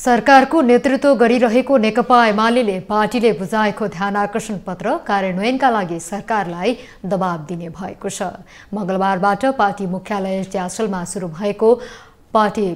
सरकारको नेतृत्व गरिरहेको नेकपा एमाले पार्टीले बुझाएको ध्यान आकर्षण पत्र कार्यान्वयनका लागि सरकारलाई दबाब दिने भएको छ मङ्गलबारबाट पार्टी मुख्यालय च्यासलमा सुरु भएको पार्टी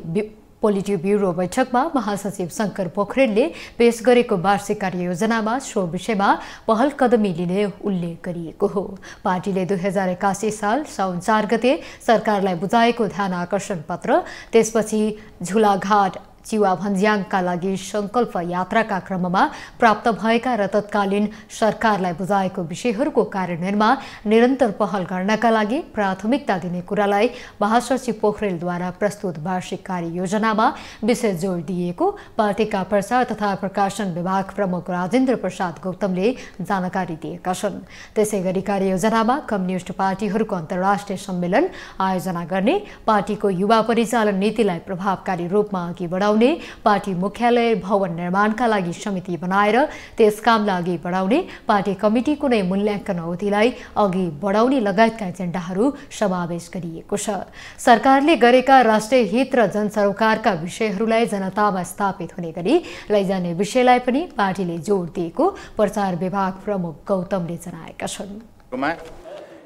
पोलिटिक ब्युरो बैठकमा महासचिव शङ्कर पोखरेलले पेश गरेको वार्षिक कार्ययोजनामा सो विषयमा पहल कदमी लिने उल्लेख गरिएको हो पार्टीले दुई हजार एकासी साल साउन चार गते सरकारलाई बुझाएको ध्यान आकर्षण पत्र त्यसपछि झुलाघाट चिवा भन्ज्याङका लागि संकल्प यात्राका क्रममा प्राप्त भएका र तत्कालीन सरकारलाई बुझाएको विषयहरूको कार्यान्वयनमा निरन्तर पहल गर्नका लागि प्राथमिकता दिने कुरालाई महासचिव पोखरेलद्वारा प्रस्तुत वार्षिक कार्ययोजनामा विशेष जोड दिएको पार्टीका प्रचार तथा प्रकाशन विभाग प्रमुख राजेन्द्र प्रसाद गौतमले जानकारी दिएका छन् त्यसै गरी कार्ययोजनामा कम्युनिष्ट पार्टीहरूको अन्तर्राष्ट्रिय सम्मेलन आयोजना गर्ने पार्टीको युवा परिचालन नीतिलाई प्रभावकारी रूपमा अघि बढाउने बढाउने पार्टी मुख्यालय भवन निर्माणका लागि समिति बनाएर त्यस कामलाई अघि बढाउने पार्टी कमिटीको नै मूल्याङ्कन अवधिलाई अघि बढाउने लगायतका एजेन्डाहरू समावेश गरिएको छ सरकारले गरेका राष्ट्रिय हित र जनसरोकारका विषयहरूलाई जनतामा स्थापित हुने गरी लैजाने विषयलाई पनि पार्टीले जोड दिएको प्रचार विभाग प्रमुख गौतमले जनाएका छन्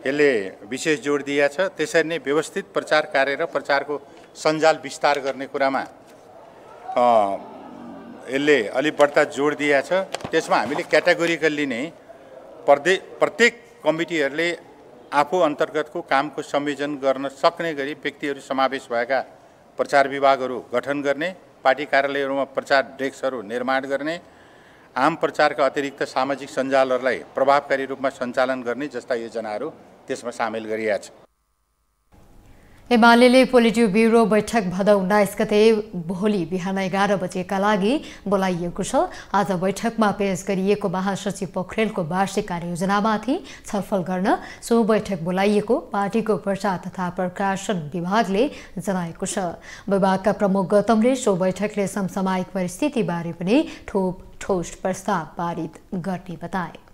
यसले विशेष जोड दिएछ त्यसरी नै व्यवस्थित प्रचार कार्य र प्रचारको सञ्जाल विस्तार गर्ने कुरामा यसले अलि बढ्ता जोड दिएको छ त्यसमा हामीले क्याटागोरिकल्ली नै प्रदे प्रत्येक कमिटीहरूले आफू अन्तर्गतको कामको संयोजन गर्न सक्ने गरी व्यक्तिहरू समावेश भएका प्रचार विभागहरू गठन गर्ने पार्टी कार्यालयहरूमा प्रचार डेस्कहरू निर्माण गर्ने आम प्रचारका अतिरिक्त सामाजिक सञ्जालहरूलाई प्रभावकारी रूपमा सञ्चालन गर्ने जस्ता योजनाहरू त्यसमा सामेल गरिएछ एमाले पोलिटिभ ब्युरो बैठक भदौ उन्नाइस गते भोलि बिहान एघार बजेका लागि बोलाइएको छ आज बैठकमा पेश गरिएको महासचिव पोखरेलको वार्षिक कार्ययोजनामाथि छलफल गर्न सो बैठक बोलाइएको पार्टीको प्रचार तथा प्रकाशन विभागले जनाएको छ विभागका प्रमुख गौतमले सो बैठकले समसामयिक परिस्थितिबारे पनि ठोप ठोस प्रस्ताव पारित गर्ने बताए